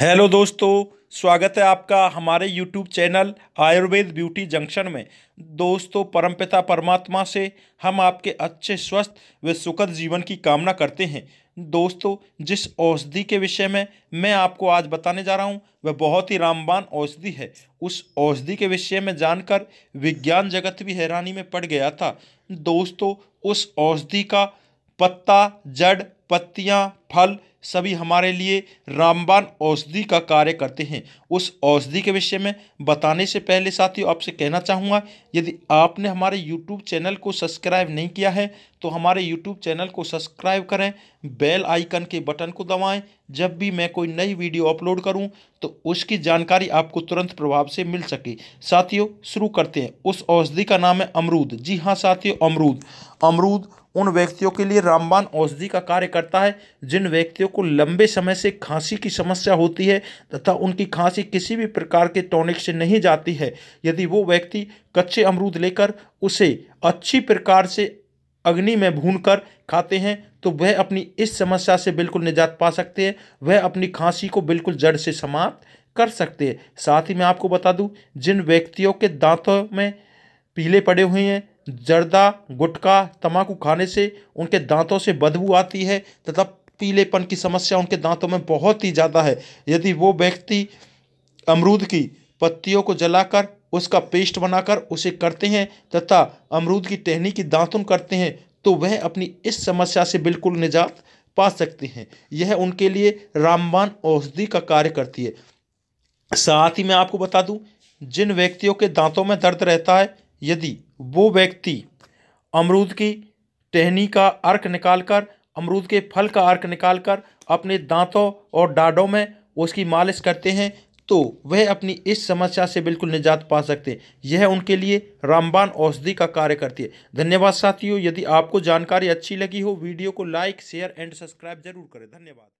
hello दोस्तों स्वागत है आपका हमारे YouTube channel Ayurved beauty junction में दोस्तों परमपिता परमात्मा से हम आपके अच्छे स्वस्थ व सुखद जीवन की कामना करते हैं दोस्तों जिस औषधि के विषय में मैं आपको आज बताने जा रहा हूं वह बहुत ही रामबान औषधि है उस औषधि के विषय में जानकर विज्ञान जगत भी हैरानी में पड़ गया था दोस्तों उस औषधि का पत्ता जड़ पत्तियाँ फल सभी हमारे लिए रामबान औषधि का कार्य करते हैं उस औषधि के विषय में बताने से पहले साथियों आपसे कहना चाहूँगा यदि आपने हमारे यूट्यूब चैनल को सब्सक्राइब नहीं किया है तो हमारे यूट्यूब चैनल को सब्सक्राइब करें बेल आइकन के बटन को दबाएं जब भी मैं कोई नई वीडियो अपलोड करूं तो उसकी जानकारी आपको तुरंत प्रभाव से मिल सके साथियों शुरू करते हैं उस औषधि का नाम है अमरूद जी हाँ साथियों अमरूद अमरूद उन व्यक्तियों के लिए रामबान औषधि का कार्य करता है जिन व्यक्तियों को लंबे समय से खांसी की समस्या होती है तथा उनकी खांसी किसी भी प्रकार के टॉनिक से नहीं जाती है यदि वो व्यक्ति कच्चे अमरूद लेकर उसे अच्छी प्रकार से अग्नि में भूनकर खाते हैं तो वह अपनी इस समस्या से बिल्कुल निजात पा सकते हैं वह अपनी खांसी को बिल्कुल जड़ से समाप्त कर सकते हैं साथ ही मैं आपको बता दूं जिन व्यक्तियों के दांतों में पीले पड़े हुए हैं जर्दा गुटखा तम्बाकू खाने से उनके दांतों से बदबू आती है तथा पीलेपन की समस्या उनके दांतों में बहुत ही ज़्यादा है यदि वो व्यक्ति अमरूद की पत्तियों को जलाकर उसका पेस्ट बनाकर उसे करते हैं तथा अमरूद की टहनी की दांतुन करते हैं तो वह अपनी इस समस्या से बिल्कुल निजात पा सकते हैं यह उनके लिए रामबान औषधि का कार्य करती है साथ ही मैं आपको बता दूं जिन व्यक्तियों के दांतों में दर्द रहता है यदि वो व्यक्ति अमरूद की टहनी का अर्क निकालकर अमरूद के फल का अर्क निकालकर अपने दांतों और डाढ़ों में उसकी मालिश करते हैं तो वह अपनी इस समस्या से बिल्कुल निजात पा सकते हैं यह उनके लिए रामबान औषधि का कार्य करती है धन्यवाद साथियों यदि आपको जानकारी अच्छी लगी हो वीडियो को लाइक शेयर एंड सब्सक्राइब जरूर करें धन्यवाद